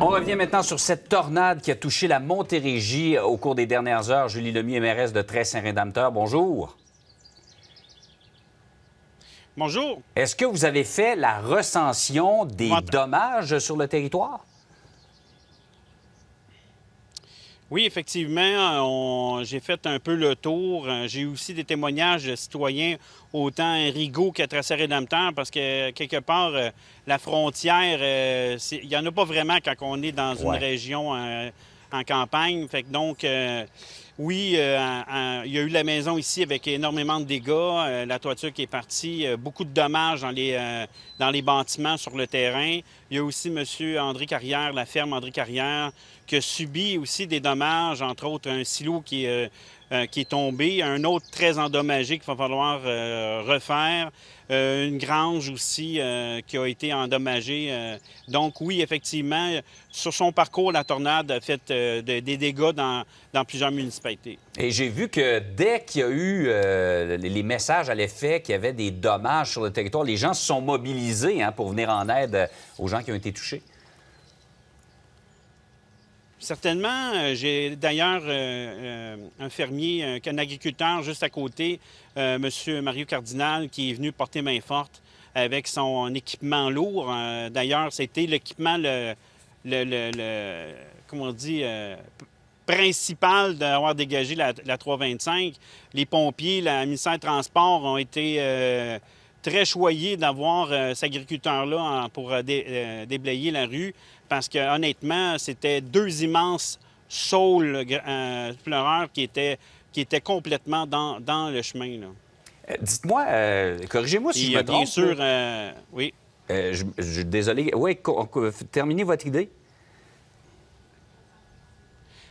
On revient maintenant sur cette tornade qui a touché la Montérégie au cours des dernières heures. Julie Lemieux, MRS de très saint rédempteur bonjour. Bonjour. Est-ce que vous avez fait la recension des dommages sur le territoire? Oui, effectivement, j'ai fait un peu le tour. Euh, j'ai aussi des témoignages de citoyens, autant à Rigaud qu'à Tracé-Rédempteur, parce que quelque part, euh, la frontière, euh, il n'y en a pas vraiment quand on est dans une région en campagne. Fait que donc, oui, euh, il y a eu la maison ici avec énormément de dégâts, euh, la toiture qui est partie, euh, beaucoup de dommages dans les, dans les bâtiments sur le terrain. Il y a aussi M. André Carrière, la ferme André Carrière, qui a subi aussi des dommages, entre autres un silo qui, qui est tombé, un autre très endommagé qu'il va falloir refaire, une grange aussi qui a été endommagée. donc oui, effectivement, sur son parcours, la tornade a fait des dégâts dans, dans plusieurs municipalités. Et j'ai vu que dès qu'il y a eu euh, les messages à l'effet qu'il y avait des dommages sur le territoire, les gens se sont mobilisés hein, pour venir en aide euh, aux gens qui ont été touchés. Certainement. Euh, j'ai d'ailleurs un fermier, un agriculteur juste à côté, M. Mario Cardinal, qui est venu porter main forte avec son équipement lourd. D'ailleurs, c'était l'équipement le, le, comment on dit, principal d'avoir dégagé la, 325. Les pompiers, la ministère des Transports ont été euh, très choyés d'avoir euh, cet agriculteur-là pour euh, déblayer la rue parce que honnêtement, c'était deux immenses saules pleureurs qui étaient, qui étaient complètement dans, le chemin. Dites-moi, corrigez-moi si je me trompe. Bien sûr, oui. je, désolé. Oui, terminez votre idée.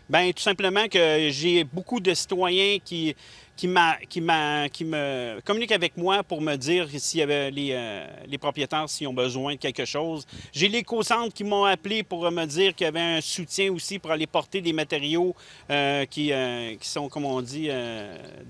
Bien, tout simplement que j'ai beaucoup de citoyens qui, qui, me communique avec moi pour me dire s'il y les, euh, les, propriétaires s'ils ont besoin de quelque chose. J'ai l'éco-centre qui m'ont appelé pour me dire qu'il y avait un soutien aussi pour aller porter des matériaux euh, euh, qui, sont, comme on dit,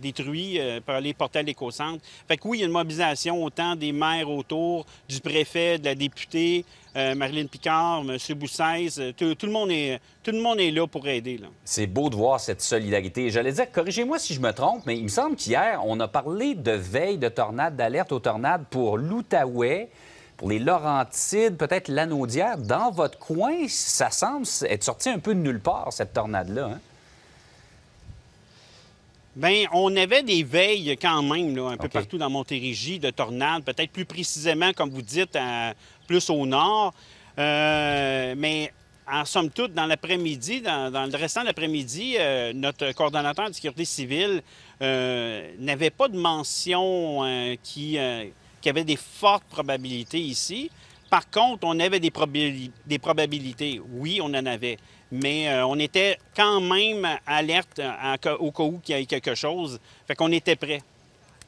détruits, pour aller porter à l'éco-centre. Fait que oui, il y a une mobilisation autant des maires autour, du préfet, de la députée, Marilyn Picard, M. Boussaise, tout, le monde est, tout le monde est là pour aider. C'est beau de voir cette solidarité. J'allais dire, corrigez-moi si je me trompe, mais il me semble qu'hier, on a parlé de veille de tornade, d'alerte aux tornades pour l'Outaouais, pour les Laurentides, peut-être l'Anaudière. Dans votre coin, ça semble être sorti un peu de nulle part, cette tornade-là. Hein? Bien, on avait des veilles quand même, un peu partout dans Montérégie, de tornades, peut-être plus précisément, comme vous dites, plus au nord. Euh, mais en somme toute, dans l'après-midi, dans, le restant de l'après-midi, euh, notre coordonnateur de sécurité civile euh, n'avait pas de mention euh, qu'il qui, avait des fortes probabilités ici. Par contre, on avait des, probabilités. Oui, on en avait. Mais on était quand même alerte au cas où il y ait quelque chose. Fait qu'on était prêt.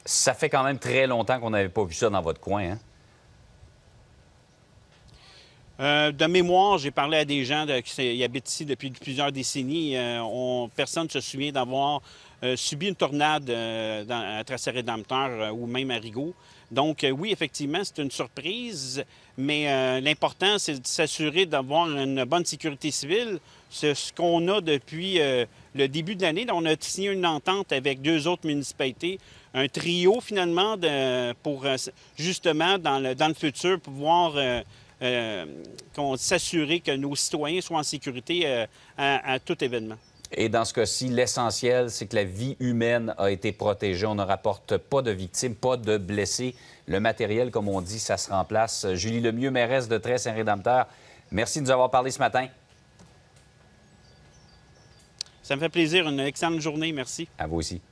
Ça fait quand même très longtemps qu'on n'avait pas vu ça dans votre coin, hein? Euh, de mémoire, j'ai parlé à des gens de, qui habitent ici depuis plusieurs décennies. Euh, personne ne se souvient d'avoir euh, subi une tornade à tracé rédempteur ou même à Rigaud. Donc oui, effectivement, c'est une surprise, mais l'important, c'est de s'assurer d'avoir une bonne sécurité civile. C'est ce qu'on a depuis le début de l'année. On a signé une entente avec deux autres municipalités, un trio finalement, de, pour justement, dans le, dans le futur, pouvoir euh, qu'on s'assurer que nos citoyens soient en sécurité euh, à, à tout événement. Et dans ce cas-ci, l'essentiel, c'est que la vie humaine a été protégée. On ne rapporte pas de victimes, pas de blessés. Le matériel, comme on dit, ça se remplace. Julie Lemieux, mairesse de Très Saint-Rédempteur, merci de nous avoir parlé ce matin. Ça me fait plaisir. Une excellente journée. Merci. À vous aussi.